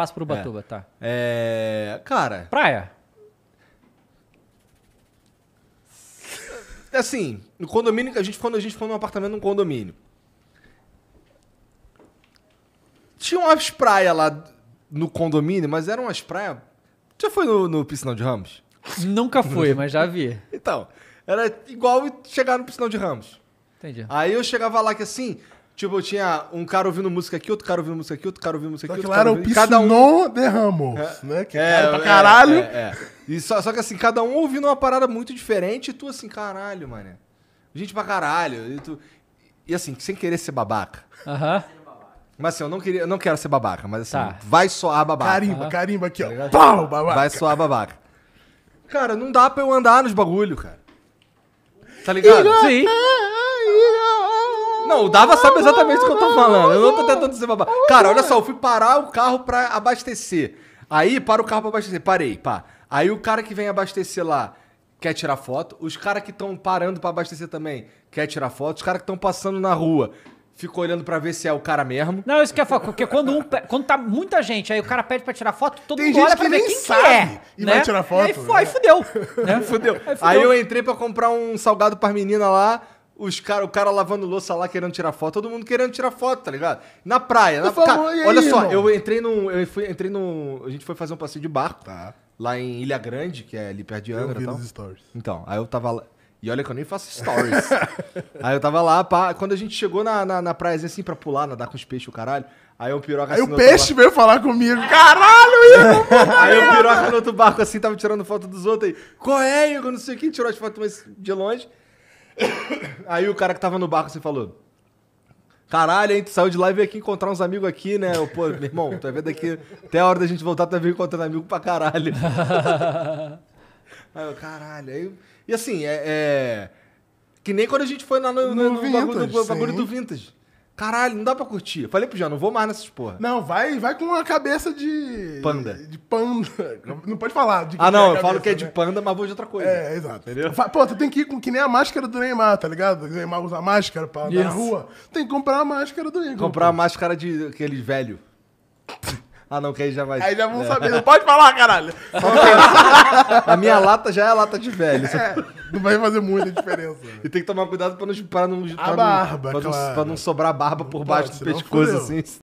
Passo pro Batuba, é. tá. É. Cara. Praia. É assim, no condomínio, a gente, quando a gente foi num apartamento num condomínio. Tinha umas praias lá no condomínio, mas eram umas praias. Já foi no, no Piscinão de Ramos? Nunca fui, mas já vi. Então, era igual chegar no Piscinão de Ramos. Entendi. Aí eu chegava lá que assim, Tipo, tinha um cara ouvindo música aqui, outro cara ouvindo música aqui, outro cara ouvindo música aqui. Só que lá era o Cada um de Ramos, é, né? Que é, cara pra é, caralho. É, é, E só, só que assim, cada um ouvindo uma parada muito diferente e tu assim, caralho, mano. Gente pra caralho. E, tu... e assim, sem querer ser babaca. Aham. Uh -huh. Mas assim, eu não, queria, eu não quero ser babaca, mas assim, tá. vai soar babaca. Carimba, carimba aqui, ó. Tá Pau, babaca. Vai soar babaca. Cara, não dá pra eu andar nos bagulho, cara. Tá ligado? Sim. Ah. Não, o Dava sabe exatamente o que eu tô falando. Eu não tô tentando ser babá. Cara, olha só, eu fui parar o carro pra abastecer. Aí, para o carro pra abastecer. Parei, pá. Aí o cara que vem abastecer lá quer tirar foto. Os caras que estão parando para abastecer também quer tirar foto. Os caras que estão passando na rua ficam olhando para ver se é o cara mesmo. Não, isso que é foda, porque quando, um, quando tá muita gente, aí o cara pede para tirar foto, todo Tem mundo gente olha pra que ver quem sabe que é. E né? vai tirar foto. E aí, foi, aí fudeu. Né? fudeu. Aí, fudeu. Aí eu entrei para comprar um salgado para menina lá os cara, o cara lavando louça lá querendo tirar foto, todo mundo querendo tirar foto, tá ligado? Na praia. Na, praia. olha só, irmão? eu entrei num. Eu fui, entrei num. A gente foi fazer um passeio de barco. Tá. Lá em Ilha Grande, que é ali perto de Angra. Eu vi tal. Então. stories. Então, aí eu tava lá. E olha que eu nem faço stories. aí eu tava lá, pá, quando a gente chegou na, na, na praia assim pra pular, nadar com os peixes, o caralho. Aí um piroca Aí o peixe veio falar comigo. Caralho, Igor! aí o piroca no outro barco assim, tava tirando foto dos outros aí. Qual é, Igor? Não sei o que, tirou as fotos mais de longe. Aí o cara que tava no barco assim falou: Caralho, a gente saiu de lá e veio aqui encontrar uns amigos aqui, né? Eu, Pô, meu irmão, tu vai ver daqui até a hora da gente voltar, tu vai vir encontrando amigo pra caralho. aí eu, caralho. Aí, e assim, é, é, Que nem quando a gente foi lá no, no, no, no vintage, bagulho, do, bagulho do Vintage. Caralho, não dá pra curtir. Falei pro Jean, não vou mais nessas porra. Não, vai, vai com a cabeça de. Panda. De panda. Não pode falar. ah, não, é eu cabeça, falo que é né? de panda, mas vou de outra coisa. É, exato. Entendeu? Pô, tu tem que ir com que nem a máscara do Neymar, tá ligado? O Neymar usa máscara pra, na rua. Tem que comprar a máscara do Neymar. Comprar pô. a máscara de aquele velho. Ah, não, que aí já vai. Aí já vão é. saber. Não pode falar, caralho. a minha lata já é a lata de velho. É, não vai fazer muita diferença. Né? e tem que tomar cuidado pra não. Pra não, A barba, pra, claro. não pra não, sobrar barba por baixo do pescoço, assim.